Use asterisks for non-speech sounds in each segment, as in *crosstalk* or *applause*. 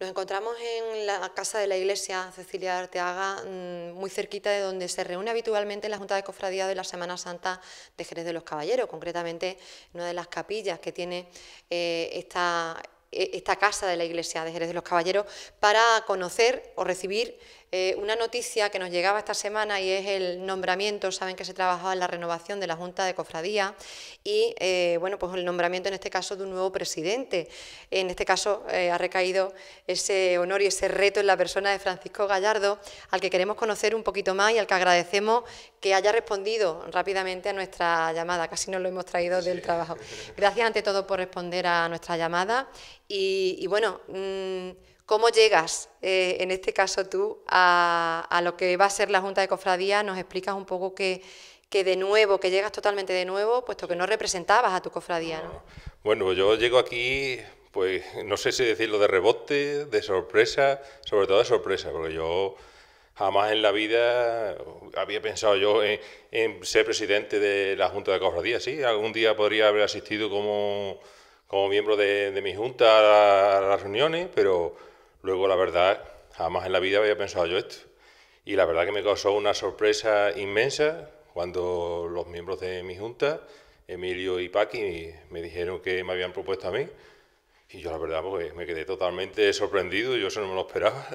Nos encontramos en la casa de la iglesia Cecilia Arteaga, mm, muy cerquita de donde se reúne habitualmente la Junta de Cofradía de la Semana Santa de Jerez de los Caballeros, concretamente una de las capillas que tiene eh, esta, e, esta casa de la iglesia de Jerez de los Caballeros, para conocer o recibir eh, una noticia que nos llegaba esta semana y es el nombramiento, saben que se trabajaba en la renovación de la Junta de Cofradía y eh, bueno, pues el nombramiento en este caso de un nuevo presidente. En este caso eh, ha recaído ese honor y ese reto en la persona de Francisco Gallardo, al que queremos conocer un poquito más y al que agradecemos que haya respondido rápidamente a nuestra llamada, casi nos lo hemos traído del trabajo. *laughs* Gracias ante todo por responder a nuestra llamada y, bueno, mm, ¿Cómo llegas, eh, en este caso tú, a, lo que va a ser la Junta de Cofradía? Nos explicas un poco que, de nuevo, que llegas totalmente de nuevo, puesto que no representabas a tu cofradía, Bueno, yo llego aquí, pues no sé si decirlo de rebote, de sorpresa, sobre todo de sorpresa, porque yo jamás en la vida había pensado yo en, ser presidente de la Junta de Cofradía, sí, algún día podría haber asistido como, como miembro de, mi Junta a las reuniones, pero Luego, la verdad, jamás en la vida había pensado yo esto. Y la verdad que me causó una sorpresa inmensa cuando los miembros de mi junta, Emilio y Paqui, me dijeron que me habían propuesto a mí. Y yo la verdad pues, me quedé totalmente sorprendido, yo eso no me lo esperaba.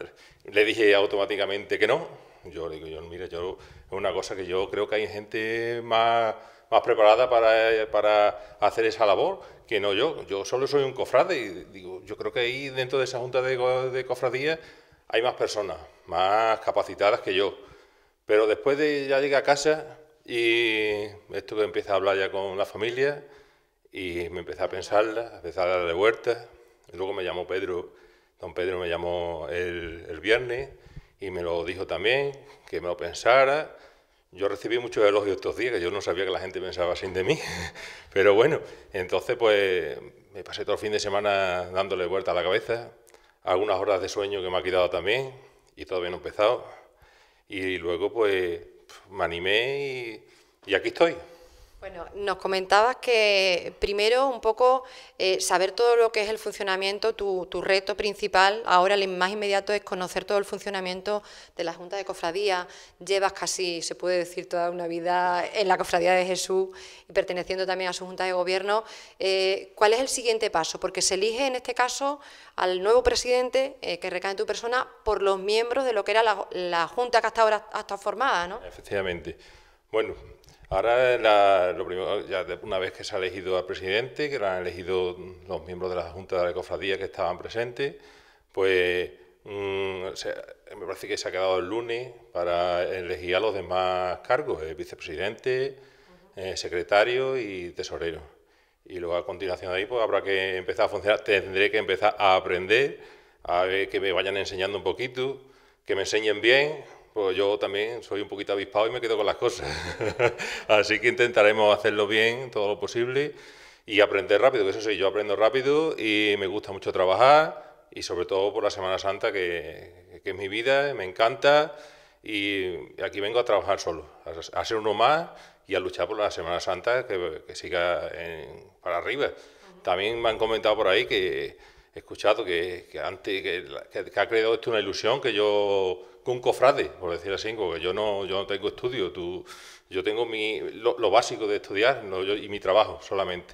*laughs* Le dije automáticamente que no. Yo le digo, yo, mira, yo es una cosa que yo creo que hay gente más más preparada para, para hacer esa labor que no yo. Yo solo soy un cofrade y digo, yo creo que ahí dentro de esa junta de, de cofradías hay más personas, más capacitadas que yo. Pero después de ya llegué a casa y esto que empieza a hablar ya con la familia y me empecé a pensarla, empezar a darle vueltas. luego me llamó Pedro, don Pedro me llamó el, el viernes y me lo dijo también, que me lo pensara yo recibí muchos elogios estos días, que yo no sabía que la gente pensaba así de mí, *laughs* pero bueno, entonces pues me pasé todo el fin de semana dándole vuelta a la cabeza, algunas horas de sueño que me ha quitado también, y todavía no he empezado, y luego pues me animé y aquí estoy. Bueno, nos comentabas que primero un poco eh, saber todo lo que es el funcionamiento, tu, reto principal ahora, el más inmediato, es conocer todo el funcionamiento de la Junta de Cofradía. Llevas casi, se puede decir, toda una vida en la Cofradía de Jesús y perteneciendo también a su Junta de Gobierno. Eh, ¿Cuál es el siguiente paso? Porque se elige en este caso al nuevo presidente eh, que recae en tu persona por los miembros de lo que era la, Junta que hasta ahora hasta formada, ¿no? Efectivamente. Bueno, ahora lo ya una vez que se ha elegido al presidente, que lo han elegido los miembros de la Junta de la Cofradía que estaban presentes, pues mm, me parece que se ha quedado el lunes para elegir a los demás cargos, eh, vicepresidente, eh, secretario y tesorero. Y luego a continuación de ahí pues habrá que empezar a funcionar, tendré que empezar a aprender, a ver que me vayan enseñando un poquito, que me enseñen bien, pues yo también soy un poquito avispado y me quedo con las cosas. *laughs* Así que intentaremos hacerlo bien, todo lo posible, y aprender rápido, que eso sí, yo aprendo rápido y me gusta mucho trabajar, y sobre todo por la Semana Santa, que, es mi vida, me encanta, y aquí vengo a trabajar solo, a, ser uno más y a luchar por la Semana Santa, que, siga para arriba. También me han comentado por ahí que he escuchado que, antes que, ha creado esto una ilusión que yo con un cofrade por decir así porque yo no tengo estudio yo tengo lo, básico de estudiar y mi trabajo solamente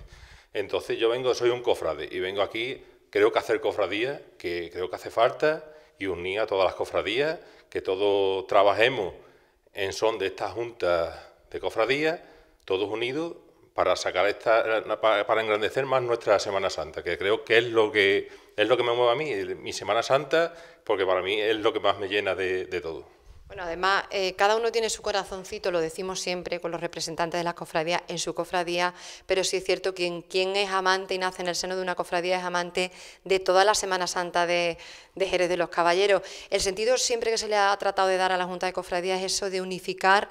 entonces yo vengo soy un cofrade y vengo aquí creo que hacer cofradía que creo que hace falta y unir a todas las cofradías que todos trabajemos en son de esta junta de cofradías todos unidos para sacar esta, eh, para engrandecer más nuestra Semana Santa, que creo que es lo que es lo que me mueve a mí, mi Semana Santa, porque para mí es lo que más me llena de, de todo. Bueno, además, eh, cada uno tiene su corazoncito, lo decimos siempre con los representantes de las cofradías en su cofradía, pero sí es cierto que quien es amante y nace en el seno de una cofradía es amante de toda la Semana Santa de, de Jerez de los Caballeros. El sentido siempre que se le ha tratado de dar a la Junta de Cofradías es eso de unificar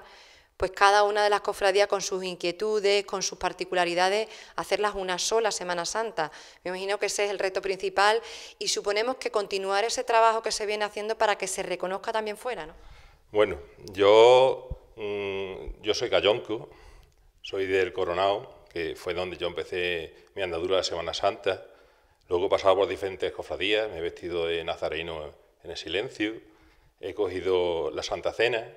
pues cada una de las cofradías con sus inquietudes, con sus particularidades, hacerlas una sola Semana Santa. Me imagino que ese es el reto principal y suponemos que continuar ese trabajo que se viene haciendo para que se reconozca también fuera, ¿no? Bueno, yo, mm, yo soy gallonco, soy del Coronado, que fue donde yo empecé mi andadura de Semana Santa. Luego he pasado por diferentes cofradías, me he vestido de nazareno en el silencio, he cogido la Santa Cena,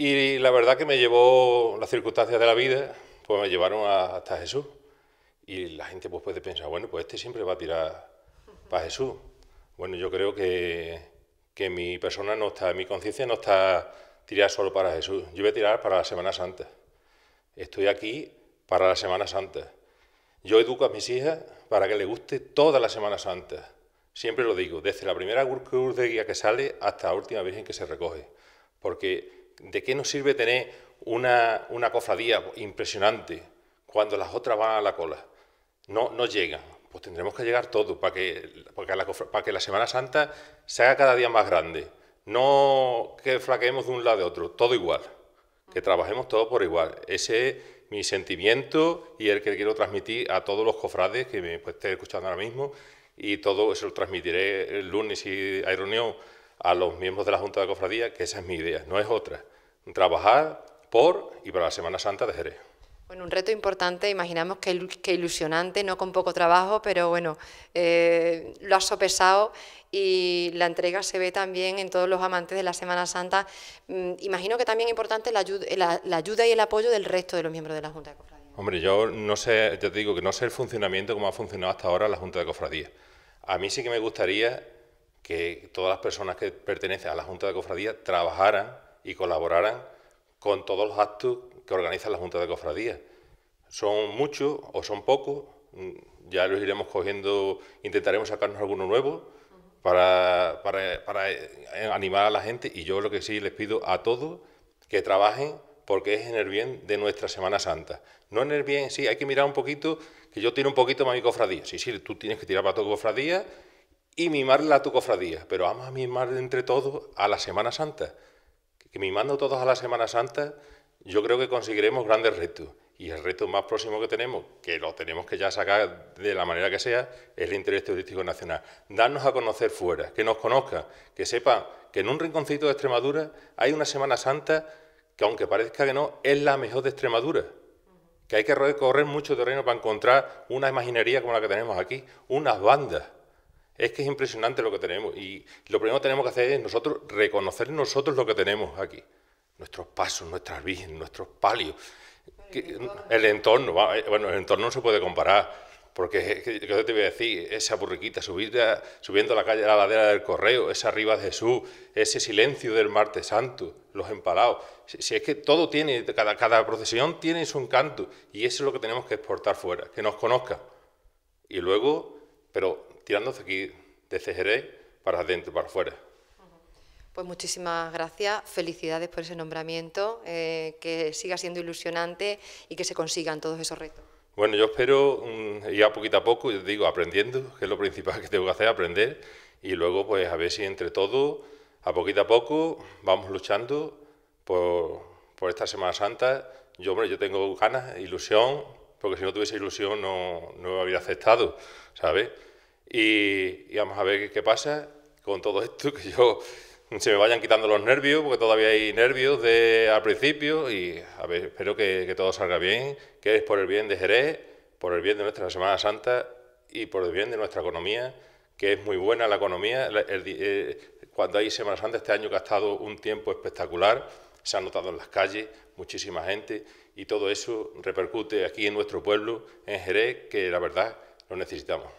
y la verdad que me llevó las circunstancias de la vida, pues me llevaron hasta Jesús. Y la gente pues puede pensar, bueno, pues este siempre va a tirar para Jesús. Bueno, yo creo que, mi persona no está, mi conciencia no está tirada solo para Jesús. Yo voy a tirar para la Semana Santa. Estoy aquí para la Semana Santa. Yo educo a mis hijas para que les guste toda la Semana Santa. Siempre lo digo, desde la primera de guía que sale hasta la última Virgen que se recoge. Porque ¿de qué nos sirve tener una, cofradía impresionante cuando las otras van a la cola? No, no llegan. Pues tendremos que llegar todos para que, para la, Semana Santa se haga cada día más grande. No que flaqueemos de un lado de otro, todo igual. Que trabajemos todos por igual. Ese es mi sentimiento y el que quiero transmitir a todos los cofrades que me pues, estén escuchando ahora mismo. Y todo eso lo transmitiré el lunes y hay reunión a los miembros de la Junta de Cofradía, que esa es mi idea, no es otra. Trabajar por y para la Semana Santa de Jerez. Bueno, un reto importante, imaginamos que, que ilusionante, no con poco trabajo, pero bueno, eh, lo has sopesado y la entrega se ve también en todos los amantes de la Semana Santa. Mm, imagino que también importante la, ayuda, la, la ayuda y el apoyo del resto de los miembros de la Junta de Cofradía. Hombre, yo no sé, yo te digo que no sé el funcionamiento como ha funcionado hasta ahora la Junta de Cofradía. A mí sí que me gustaría que todas las personas que pertenecen a la Junta de Cofradía trabajaran y colaboraran con todos los actos que organiza la Junta de Cofradía. Son muchos o son pocos, mm, ya los iremos cogiendo, intentaremos sacarnos alguno nuevo para, para, para eh, animar a la gente y yo lo que sí les pido a todos que trabajen porque es en el bien de nuestra Semana Santa. No en el bien, sí, hay que mirar un poquito, que yo tiro un poquito más mi cofradía. Sí, sí, tú tienes que tirar para tu cofradía y mimarla a tu cofradía, pero vamos a mimar entre todos a la Semana Santa. Que mimando todos a la Semana Santa, yo creo que conseguiremos grandes retos. Y el reto más próximo que tenemos, que lo tenemos que ya sacar de la manera que sea, es el interés turístico nacional. Darnos a conocer fuera, que nos conozca, que sepa que en un rinconcito de Extremadura hay una Semana Santa que, aunque parezca que no, es la mejor de Extremadura. Que hay que recorrer mucho terreno para encontrar una imaginería como la que tenemos aquí, unas bandas es que es impresionante lo que tenemos y lo primero que tenemos que hacer es nosotros reconocer nosotros lo que tenemos aquí. Nuestros pasos, nuestras vidas, nuestros palios. el, entorno. Eh, bueno, el entorno no se puede comparar. Porque qué te voy a decir, esa burriquita, subiendo la calle a la ladera del correo, esa arriba de Jesús, ese silencio del martes santo, los empalados. Si, es que todo tiene, cada, cada procesión tiene su encanto y eso es lo que tenemos que exportar fuera, que nos conozca... Y luego, pero tirándose aquí de este Jerez para adentro, para afuera. Pues muchísimas gracias, felicidades por ese nombramiento, eh, que siga siendo ilusionante y que se consigan todos esos retos. Bueno, yo espero mm, ir a poquito a poco, yo digo, aprendiendo, que es lo principal que tengo que hacer, aprender, y luego pues a ver si entre todos, a poquito a poco, vamos luchando por, por esta Semana Santa. Yo, hombre, yo tengo ganas, ilusión, porque si no tuviese ilusión no, no habría aceptado, ¿sabes? Y, vamos a ver qué pasa con todo esto, que yo se me vayan quitando los nervios, porque todavía hay nervios de al principio y ver, espero que, todo salga bien, que es por el bien de Jerez, por el bien de nuestra Semana Santa y por el bien de nuestra economía, que es muy buena la economía. Eh, cuando hay Semana Santa este año ha estado un tiempo espectacular, se ha notado en las calles muchísima gente y todo eso repercute aquí en nuestro pueblo, en Jerez, que la verdad lo necesitamos.